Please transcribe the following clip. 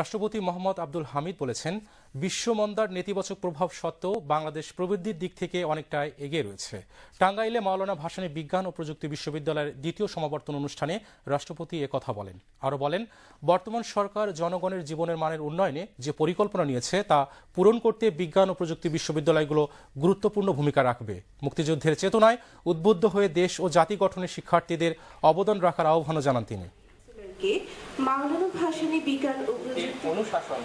রাষ্ট্রপতি মোহাম্মদ আব্দুল হামিদ বলেছেন বিশ্বমন্দার নেতিবাচক প্রভাব সত্ত্বেও বাংলাদেশ প্রবৃদ্ধির দিক থেকে অনেকটাই এগিয়ে রয়েছে টাঙ্গাইলে মাওলানা ভাসানী বিজ্ঞান ও প্রযুক্তি বিশ্ববিদ্যালয়ের দ্বিতীয় সমাবর্তন অনুষ্ঠানে রাষ্ট্রপতি কথা বলেন আরও বলেন বর্তমান সরকার জনগণের জীবনের মানের উন্নয়নে যে পরিকল্পনা নিয়েছে তা পূরণ করতে বিজ্ঞান ও প্রযুক্তি বিশ্ববিদ্যালয়গুলো গুরুত্বপূর্ণ ভূমিকা রাখবে মুক্তিযুদ্ধের চেতনায় উদ্বুদ্ধ হয়ে দেশ ও জাতি গঠনে শিক্ষার্থীদের অবদান রাখার আহ্বানও জানান তিনি মাওলানা ভাসানী বিজ্ঞান ও প্রযুক্তি অনুশাসন